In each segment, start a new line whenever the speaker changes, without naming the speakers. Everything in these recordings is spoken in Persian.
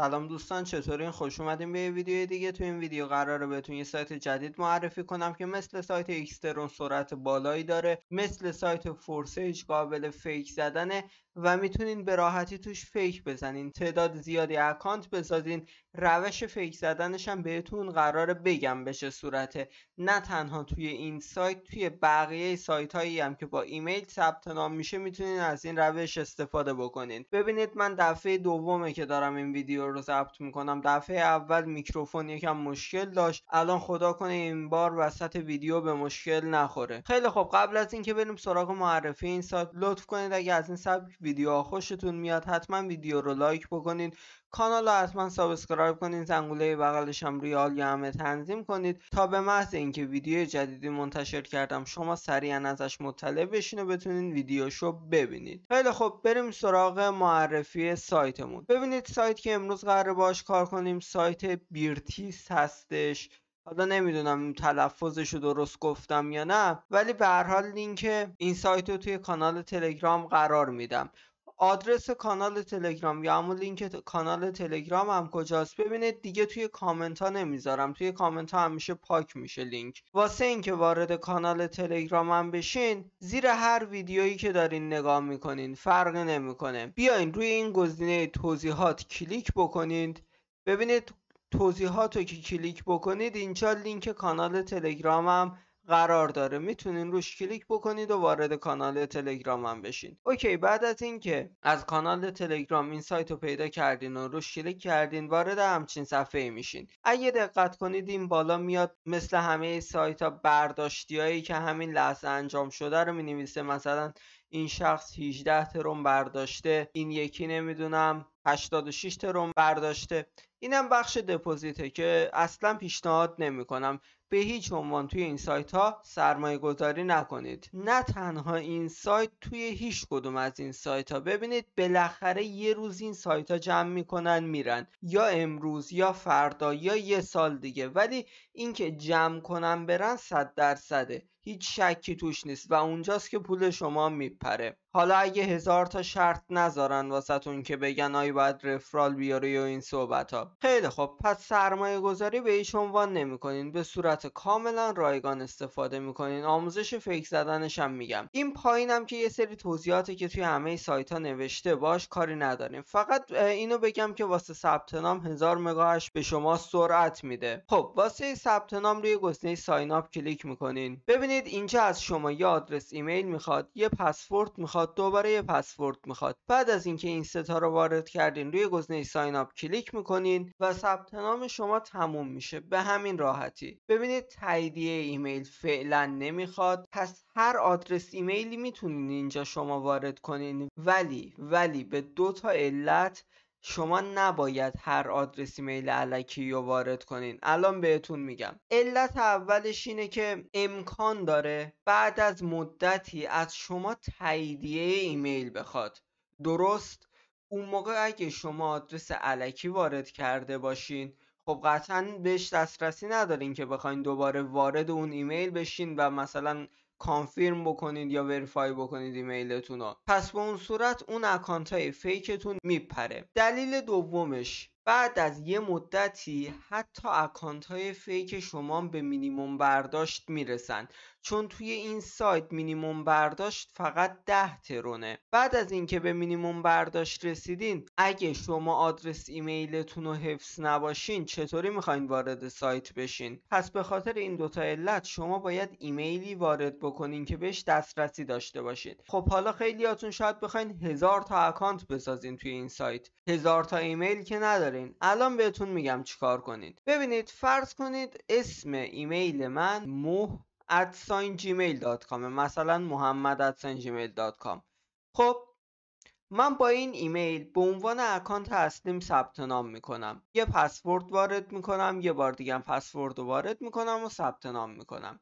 سلام دوستان چطورین خوش اومدین به یه ویدیو دیگه تو این ویدیو قراره بهتون یه سایت جدید معرفی کنم که مثل سایت اکسترون سرعت بالایی داره مثل سایت فورسیج قابل فیک زدنه و میتونین به راحتی توش فیک بزنین تعداد زیادی اکانت بسازین روش فیک زدنش هم بهتون قرار بگم بشه صورته نه تنها توی این سایت توی بقیه سایت هایی هم که با ایمیل ثبت نام میشه میتونین از این روش استفاده بکنین ببینید من دفعه دومه که دارم این ویدیو رو ضبط میکنم دفعه اول میکروفون یکم مشکل داشت الان خدا کنه این بار وسط ویدیو به مشکل نخوره خیلی خب قبل از اینکه بریم سراغ معرفی این سایت لطف کنید اگه از این سبک ویدیوها خوشتون میاد حتما ویدیو رو لایک بکنید کانال رو حتما سابسکرایب کنید زنگوله بغلش هم روی آل همه تنظیم کنید تا به محض اینکه ویدیو جدیدی منتشر کردم شما سریعا ازش مطلع بشین و بتونین ویدیوشو ببینید خیلی خب بریم سراغ معرفی سایتمون ببینید سایت که امروز قرار باش کار کنیم سایت بیرتیس هستش حالا نمیدونم تلفظش رو درست گفتم یا نه ولی به هر حال لینک این سایت رو توی کانال تلگرام قرار میدم آدرس کانال تلگرام یا همون لینک کانال تلگرام هم کجاست ببینید دیگه توی کامنت ها نمیذارم توی کامنت ها همیشه پاک میشه لینک واسه اینکه وارد کانال تلگرام هم بشین زیر هر ویدیویی که دارین نگاه میکنین فرق نمیکنه بیاین روی این گزینه توضیحات کلیک بکنید ببینید توضیحات رو که کلیک بکنید اینجا لینک کانال تلگرامم قرار داره میتونین روش کلیک بکنید و وارد کانال تلگرامم بشین اوکی بعد از اینکه از کانال تلگرام این سایت رو پیدا کردین و روش کلیک کردین وارد همچین صفحه میشین اگه دقت کنید این بالا میاد مثل همه سایت ها برداشتی هایی که همین لحظه انجام شده رو مینویسه مثلا این شخص 18 ترون برداشته این یکی نمیدونم 86 ترم برداشته اینم بخش دپوزیته که اصلا پیشنهاد نمیکنم به هیچ عنوان توی این سایت ها سرمایه گذاری نکنید نه تنها این سایت توی هیچ کدوم از این سایت ها ببینید بالاخره یه روز این سایت ها جمع میکنن میرن یا امروز یا فردا یا یه سال دیگه ولی اینکه جمع کنن برن صد درصده هیچ شکی توش نیست و اونجاست که پول شما میپره حالا اگه هزار تا شرط نذارن واسهتون که بگن آی باید رفرال بیاری و این صحبت ها خیلی خب پس سرمایه گذاری به هیچ عنوان نمیکنین به صورت کاملا رایگان استفاده میکنین آموزش فیک زدنش هم میگم این پایینم که یه سری توضیحاتی که توی همه سایت ها نوشته باش کاری نداریم فقط اینو بگم که واسه ثبت نام 1000 مگاهش به شما سرعت میده خب واسه ثبت نام روی گزینه ساین اپ کلیک میکنین ببینید اینجا از شما یه آدرس ایمیل میخواد یه پسورد میخواد دوباره یه پسورد میخواد بعد از اینکه این ستا رو وارد کردین روی گزینه ساین اپ کلیک میکنین و ثبت نام شما تموم میشه به همین راحتی ببینید ببینید تاییدیه ایمیل فعلا نمیخواد پس هر آدرس ایمیلی میتونین اینجا شما وارد کنین ولی ولی به دو تا علت شما نباید هر آدرس ایمیل علکی رو وارد کنین الان بهتون میگم علت اولش اینه که امکان داره بعد از مدتی از شما تاییدیه ایمیل بخواد درست اون موقع اگه شما آدرس علکی وارد کرده باشین خب قطعا بهش دسترسی ندارین که بخواین دوباره وارد اون ایمیل بشین و مثلا کانفیرم بکنید یا وریفای بکنید ایمیلتون رو پس به اون صورت اون اکانت های فیکتون میپره دلیل دومش بعد از یه مدتی حتی اکانت های فیک شما به مینیموم برداشت میرسن چون توی این سایت مینیموم برداشت فقط 10 ترونه بعد از اینکه به مینیموم برداشت رسیدین اگه شما آدرس ایمیلتون رو حفظ نباشین چطوری میخواین وارد سایت بشین پس به خاطر این دوتا علت شما باید ایمیلی وارد بکنین که بهش دسترسی داشته باشید خب حالا خیلیاتون شاید بخواین هزار تا اکانت بسازین توی این سایت هزار تا ایمیل که ندارین الان بهتون میگم چیکار کنید ببینید فرض کنید اسم ایمیل من مه ادساین جیمیل دات مثلا محمد ادساین جیمیل دات خب من با این ایمیل به عنوان اکانت اصلیم ثبت نام میکنم یه پسورد وارد میکنم یه بار دیگه پسورد رو وارد میکنم و ثبت نام میکنم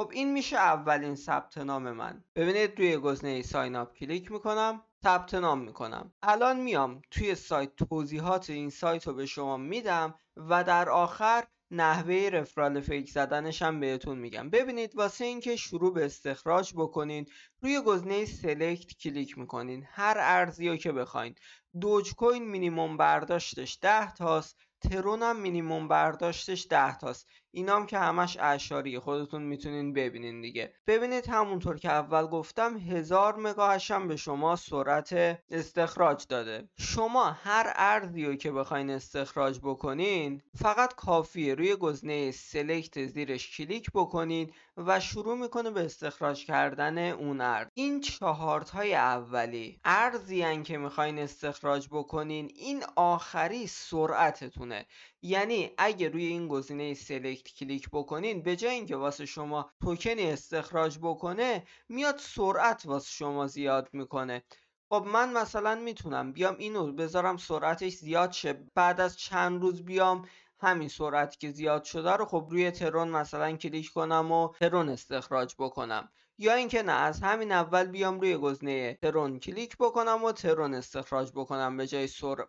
خب این میشه اولین ثبت نام من ببینید روی گزینه ساین اپ کلیک میکنم ثبت نام میکنم الان میام توی سایت توضیحات این سایت رو به شما میدم و در آخر نحوه رفرال فیک زدنش هم بهتون میگم ببینید واسه اینکه شروع به استخراج بکنین روی گزینه سلکت کلیک میکنین هر ارزی که بخواین دوج کوین مینیموم برداشتش 10 تاست هم مینیموم برداشتش 10 تاست اینام که همش اعشاری خودتون میتونین ببینین دیگه ببینید همونطور که اول گفتم هزار مگاهش هم به شما سرعت استخراج داده شما هر ارزی رو که بخواین استخراج بکنین فقط کافیه روی گزینه سلکت زیرش کلیک بکنید و شروع میکنه به استخراج کردن اون ارز این چهارت های اولی ارزی که میخواین استخراج بکنین این آخری سرعتتونه یعنی اگه روی این گزینه سلکت کلیک بکنین به جای اینکه واسه شما توکنی استخراج بکنه میاد سرعت واسه شما زیاد میکنه خب من مثلا میتونم بیام اینو بذارم سرعتش زیاد شه بعد از چند روز بیام همین سرعتی که زیاد شده رو خب روی ترون مثلا کلیک کنم و ترون استخراج بکنم یا اینکه نه از همین اول بیام روی گزینه ترون کلیک بکنم و ترون استخراج بکنم به جای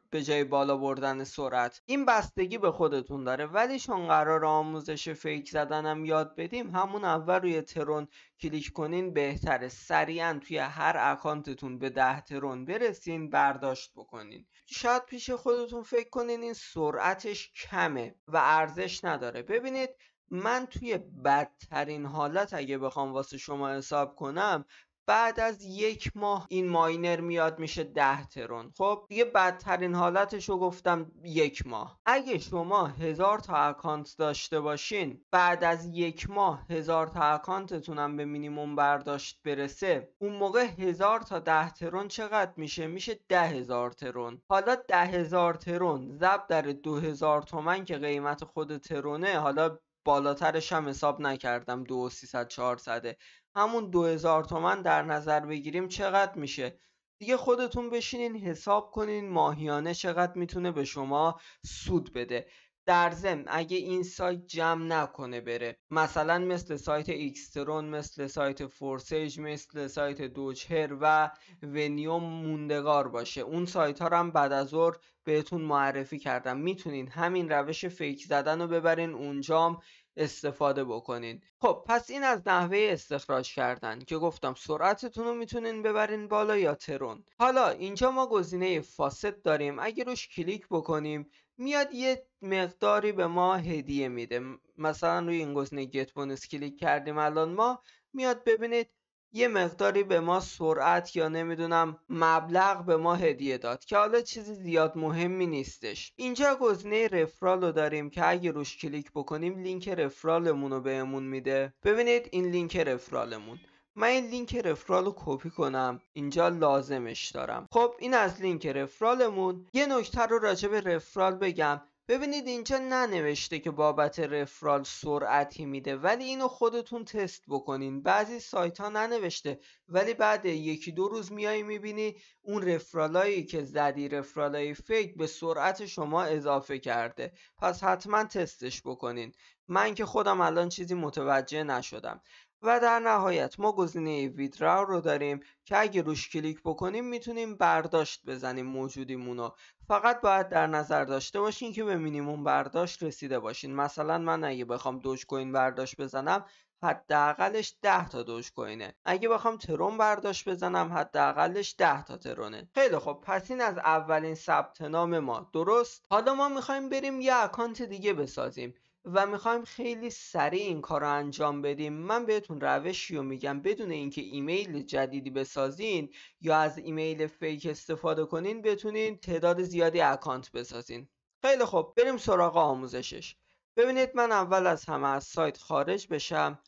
به جای بالا بردن سرعت این بستگی به خودتون داره ولی چون قرار آموزش فیک زدنم یاد بدیم همون اول روی ترون کلیک کنین بهتره سریعا توی هر اکانتتون به ده ترون برسین برداشت بکنین شاید پیش خودتون فکر کنین این سرعتش کمه و ارزش نداره ببینید من توی بدترین حالت اگه بخوام واسه شما حساب کنم بعد از یک ماه این ماینر میاد میشه ده ترون خب یه بدترین حالتش رو گفتم یک ماه اگه شما هزار تا اکانت داشته باشین بعد از یک ماه هزار تا اکانتتونم به مینیموم برداشت برسه اون موقع هزار تا ده ترون چقدر میشه میشه ده هزار ترون حالا ده هزار ترون ضرب در دو هزار تومن که قیمت خود ترونه حالا بالاترش هم حساب نکردم دو و چهار چهارصده همون دو هزار تومن در نظر بگیریم چقدر میشه دیگه خودتون بشینین حساب کنین ماهیانه چقدر میتونه به شما سود بده در ضمن اگه این سایت جمع نکنه بره مثلا مثل سایت ایکسترون مثل سایت فورسیج مثل سایت دوچهر و ونیوم موندگار باشه اون سایت ها رو هم بعد از اور بهتون معرفی کردم میتونین همین روش فیک زدن رو ببرین اونجام استفاده بکنین خب پس این از نحوه استخراج کردن که گفتم سرعتتون رو میتونین ببرین بالا یا ترون حالا اینجا ما گزینه فاسد داریم اگه روش کلیک بکنیم میاد یه مقداری به ما هدیه میده مثلا روی این گزینه گت بونس کلیک کردیم الان ما میاد ببینید یه مقداری به ما سرعت یا نمیدونم مبلغ به ما هدیه داد که حالا چیزی زیاد مهمی نیستش اینجا گزینه رفرال رو داریم که اگه روش کلیک بکنیم لینک رفرالمون رو بهمون میده ببینید این لینک رفرالمون من این لینک رفرال رو کپی کنم اینجا لازمش دارم خب این از لینک رفرالمون یه نکته رو راجع به رفرال بگم ببینید اینجا ننوشته که بابت رفرال سرعتی میده ولی اینو خودتون تست بکنین بعضی سایت ها ننوشته ولی بعد یکی دو روز میای میبینی اون رفرالایی که زدی رفرالای فیک به سرعت شما اضافه کرده پس حتما تستش بکنین من که خودم الان چیزی متوجه نشدم و در نهایت ما گزینه ویدراو رو داریم که اگه روش کلیک بکنیم میتونیم برداشت بزنیم موجودیمونو فقط باید در نظر داشته باشین که به مینیموم برداشت رسیده باشین مثلا من اگه بخوام دوج کوین برداشت بزنم حداقلش 10 تا دوج کوینه اگه بخوام ترون برداشت بزنم حداقلش 10 تا ترونه خیلی خب پس این از اولین ثبت نام ما درست حالا ما میخوایم بریم یه اکانت دیگه بسازیم و میخوایم خیلی سریع این کار رو انجام بدیم من بهتون روشی رو میگم بدون اینکه ایمیل جدیدی بسازین یا از ایمیل فیک استفاده کنین بتونین تعداد زیادی اکانت بسازین خیلی خب بریم سراغ آموزشش ببینید من اول از همه از سایت خارج بشم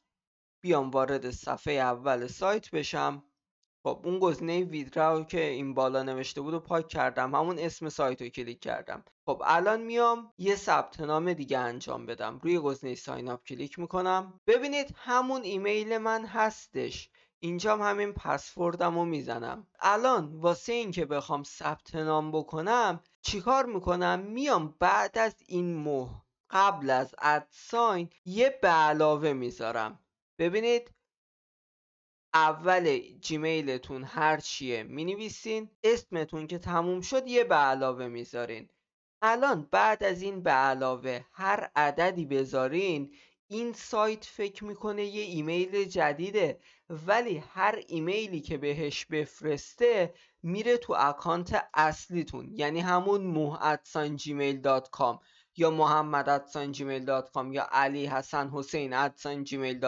بیام وارد صفحه اول سایت بشم خب اون گزینه ویدراو که این بالا نوشته بود و پاک کردم همون اسم سایت رو کلیک کردم خب الان میام یه ثبت نام دیگه انجام بدم روی گزینه ساین اپ کلیک میکنم ببینید همون ایمیل من هستش اینجا همین پسوردم رو میزنم الان واسه اینکه بخوام ثبت نام بکنم چیکار میکنم میام بعد از این مه قبل از ادساین یه به علاوه میذارم ببینید اول جیمیلتون هر چیه می نویسین اسمتون که تموم شد یه به علاوه میذارین الان بعد از این به علاوه هر عددی بذارین این سایت فکر میکنه یه ایمیل جدیده ولی هر ایمیلی که بهش بفرسته میره تو اکانت اصلیتون یعنی همون موهدسان جیمیل دات کام یا محمد ادسان یا علی حسن حسین ادسان جیمیل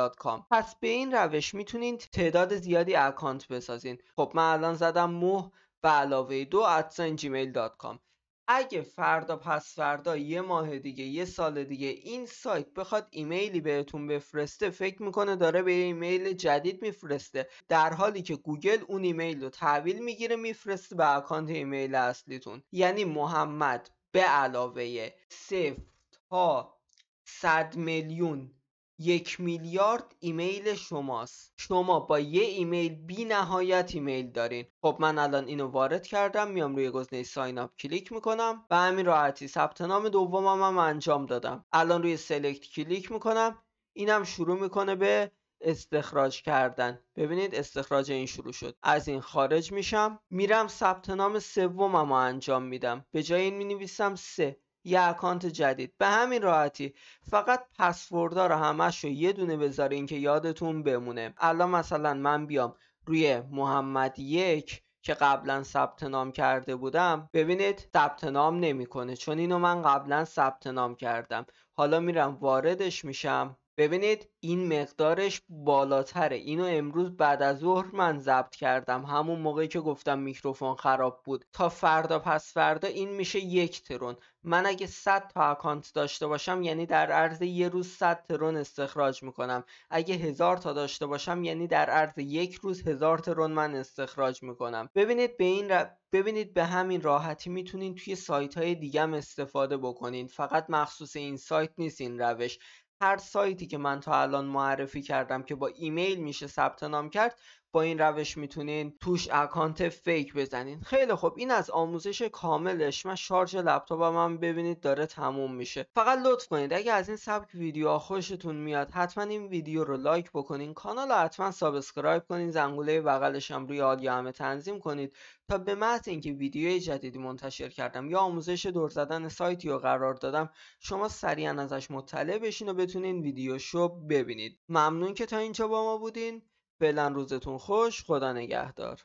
پس به این روش میتونین تعداد زیادی اکانت بسازین خب من الان زدم مه و علاوه دو ادسان اگه فردا پس فردا یه ماه دیگه یه سال دیگه این سایت بخواد ایمیلی بهتون بفرسته فکر میکنه داره به ایمیل جدید میفرسته در حالی که گوگل اون ایمیل رو تحویل میگیره میفرسته به اکانت ایمیل اصلیتون یعنی محمد به علاوه سفت ها صد میلیون یک میلیارد ایمیل شماست شما با یه ایمیل بی نهایت ایمیل دارین خب من الان اینو وارد کردم میام روی گزینه ساین اپ کلیک میکنم و همین راحتی ثبت نام دومم هم انجام دادم الان روی سلکت کلیک میکنم اینم شروع میکنه به استخراج کردن ببینید استخراج این شروع شد از این خارج میشم میرم ثبت نام سومم انجام میدم به جای این مینویسم سه یه اکانت جدید به همین راحتی فقط پسوردا رو همش رو یه دونه بذارین که یادتون بمونه الان مثلا من بیام روی محمد یک که قبلا ثبت نام کرده بودم ببینید ثبت نام نمیکنه چون اینو من قبلا ثبت نام کردم حالا میرم واردش میشم ببینید این مقدارش بالاتره اینو امروز بعد از ظهر من ضبط کردم همون موقعی که گفتم میکروفون خراب بود تا فردا پس فردا این میشه یک ترون من اگه 100 تا اکانت داشته باشم یعنی در عرض یه روز 100 ترون استخراج میکنم اگه هزار تا داشته باشم یعنی در عرض یک روز هزار ترون من استخراج میکنم ببینید به این ببینید به همین راحتی میتونین توی سایت های دیگه هم استفاده بکنین فقط مخصوص این سایت نیست این روش هر سایتی که من تا الان معرفی کردم که با ایمیل میشه ثبت نام کرد با این روش میتونین توش اکانت فیک بزنین خیلی خب این از آموزش کاملش من شارژ لپتاپم هم ببینید داره تموم میشه فقط لطف کنید اگه از این سبک ویدیوها خوشتون میاد حتما این ویدیو رو لایک بکنین کانال رو حتما سابسکرایب کنین زنگوله بغلش هم روی آدیو همه تنظیم کنید تا به محض اینکه ویدیو جدیدی منتشر کردم یا آموزش دور زدن سایتی رو قرار دادم شما سریعا ازش مطلع بشین و بتونین ویدیو شو ببینید ممنون که تا اینجا با ما بودین فعلا روزتون خوش خدا نگهدار